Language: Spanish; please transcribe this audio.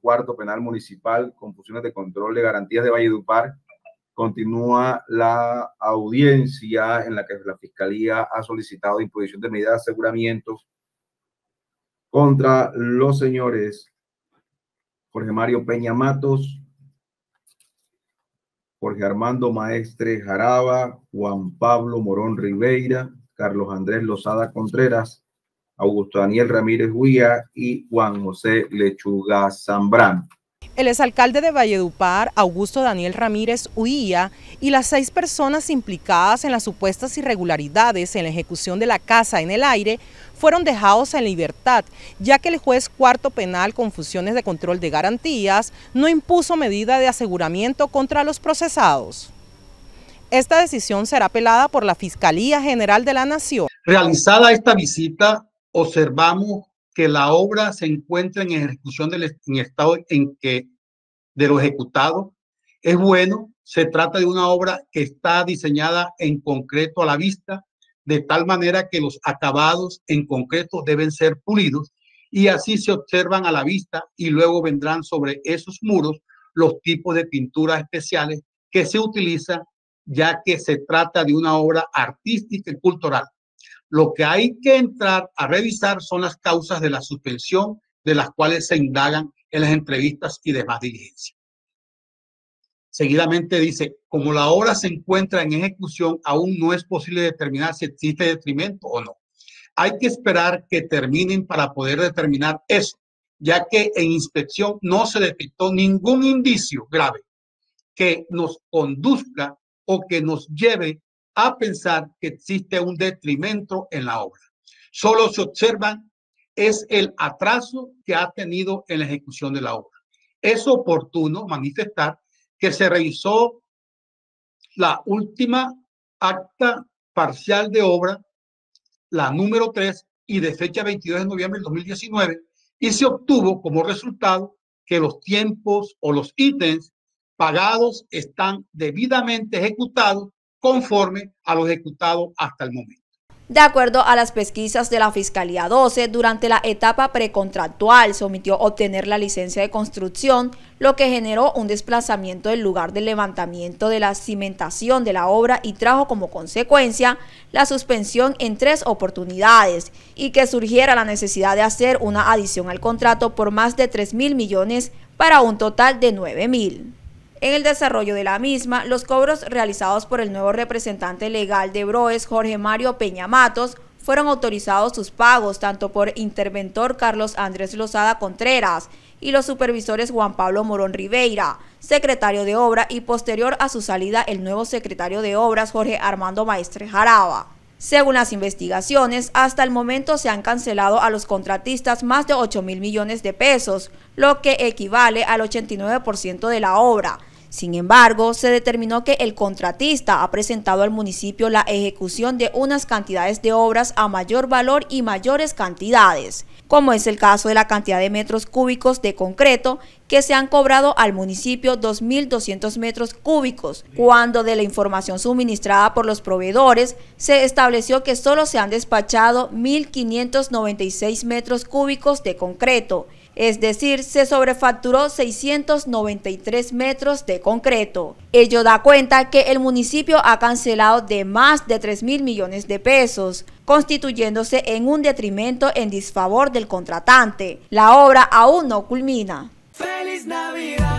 cuarto penal municipal con de control de garantías de Valledupar, continúa la audiencia en la que la Fiscalía ha solicitado imposición de medidas de aseguramiento contra los señores Jorge Mario Peña Matos, Jorge Armando Maestre Jaraba, Juan Pablo Morón Ribeira, Carlos Andrés Lozada Contreras, Augusto Daniel Ramírez Huía y Juan José Lechuga Zambrano. El exalcalde de Valledupar, Augusto Daniel Ramírez Huía, y las seis personas implicadas en las supuestas irregularidades en la ejecución de la casa en el aire fueron dejados en libertad, ya que el juez cuarto penal con funciones de control de garantías no impuso medida de aseguramiento contra los procesados. Esta decisión será apelada por la Fiscalía General de la Nación. Realizada esta visita, observamos que la obra se encuentra en ejecución del en estado en que de lo ejecutado. Es bueno, se trata de una obra que está diseñada en concreto a la vista, de tal manera que los acabados en concreto deben ser pulidos y así se observan a la vista y luego vendrán sobre esos muros los tipos de pinturas especiales que se utilizan ya que se trata de una obra artística y cultural. Lo que hay que entrar a revisar son las causas de la suspensión de las cuales se indagan en las entrevistas y demás diligencias. Seguidamente dice, como la obra se encuentra en ejecución, aún no es posible determinar si existe detrimento o no. Hay que esperar que terminen para poder determinar eso, ya que en inspección no se detectó ningún indicio grave que nos conduzca o que nos lleve a pensar que existe un detrimento en la obra. Solo se observa, es el atraso que ha tenido en la ejecución de la obra. Es oportuno manifestar que se revisó la última acta parcial de obra, la número 3 y de fecha 22 de noviembre de 2019, y se obtuvo como resultado que los tiempos o los ítems pagados están debidamente ejecutados conforme a lo ejecutado hasta el momento. De acuerdo a las pesquisas de la Fiscalía 12, durante la etapa precontractual se omitió obtener la licencia de construcción, lo que generó un desplazamiento del lugar del levantamiento de la cimentación de la obra y trajo como consecuencia la suspensión en tres oportunidades y que surgiera la necesidad de hacer una adición al contrato por más de 3 mil millones para un total de 9 mil. En el desarrollo de la misma, los cobros realizados por el nuevo representante legal de Broes, Jorge Mario Peña Matos, fueron autorizados sus pagos tanto por interventor Carlos Andrés Lozada Contreras y los supervisores Juan Pablo Morón Ribeira, secretario de Obra y posterior a su salida el nuevo secretario de Obras Jorge Armando Maestre Jaraba. Según las investigaciones, hasta el momento se han cancelado a los contratistas más de 8 mil millones de pesos, lo que equivale al 89% de la obra, sin embargo, se determinó que el contratista ha presentado al municipio la ejecución de unas cantidades de obras a mayor valor y mayores cantidades, como es el caso de la cantidad de metros cúbicos de concreto que se han cobrado al municipio 2.200 metros cúbicos, cuando de la información suministrada por los proveedores se estableció que solo se han despachado 1.596 metros cúbicos de concreto, es decir, se sobrefacturó 693 metros de concreto. Ello da cuenta que el municipio ha cancelado de más de 3 mil millones de pesos, constituyéndose en un detrimento en disfavor del contratante. La obra aún no culmina. ¡Feliz Navidad!